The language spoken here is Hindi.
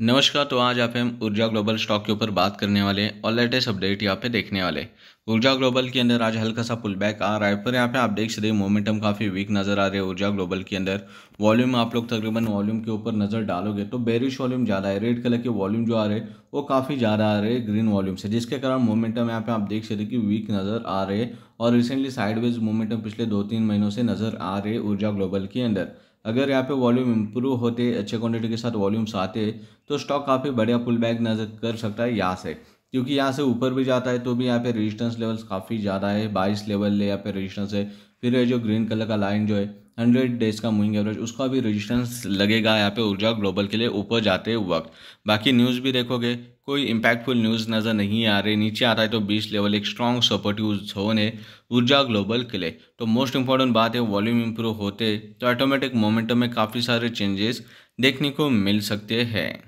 नमस्कार तो आज आप हम ऊर्जा ग्लोबल स्टॉक के ऊपर बात करने वाले और लेटेस्ट अपडेट यहाँ पे देखने वाले ऊर्जा ग्लोबल के अंदर आज हल्का सा पुल बैक आ रहा है पर यहाँ पे आप देख सकते हैं मोमेंटम काफ़ी वीक नज़र आ रहे हैं ऊर्जा ग्लोबल के अंदर वॉल्यूम आप लोग तकरीबन वॉल्यूम के ऊपर नज़र डालोगे तो बेरिश वॉल्यूम ज़्यादा है रेड कलर के वॉल्यूम जो आ रहे हैं वो काफ़ी ज़्यादा आ रहे हैं ग्रीन वॉल्यूम से जिसके कारण मोमेंटम यहाँ पे आप देख सकते हैं कि वीक नज़र आ रहे हैं और रिसेंटली साइडवेज मोमेंटम पिछले दो तीन महीनों से नज़र आ रहे ऊर्जा ग्लोबल के अंदर अगर यहाँ पे वॉल्यूम इम्प्रूव होते अच्छे क्वांटिटी के साथ वॉल्यूम्स आते तो स्टॉक काफ़ी बढ़िया पुल बैक नजर कर सकता है यहाँ से क्योंकि यहाँ से ऊपर भी जाता है तो भी यहाँ पे रेजिस्टेंस लेवल्स काफ़ी ज़्यादा है बाईस लेवल है यहाँ पे रेजिस्टेंस है फिर ये जो ग्रीन कलर का लाइन जो है हंड्रेड डेज़ का मूविंग एवरेज उसका भी रजिस्टेंस लगेगा यहाँ पे ऊर्जा ग्लोबल के लिए ऊपर जाते वक्त बाकी न्यूज़ भी देखोगे कोई इम्पैक्टफुल न्यूज़ नज़र नहीं आ रही नीचे आता है तो बीस लेवल एक स्ट्रॉन्ग सपोर्टिव जोन है ऊर्जा ग्लोबल के लिए तो मोस्ट इंपॉर्टेंट बात है वॉल्यूम इम्प्रूव होते तो ऑटोमेटिक मोमेंटम में काफ़ी सारे चेंजेस देखने को मिल सकते हैं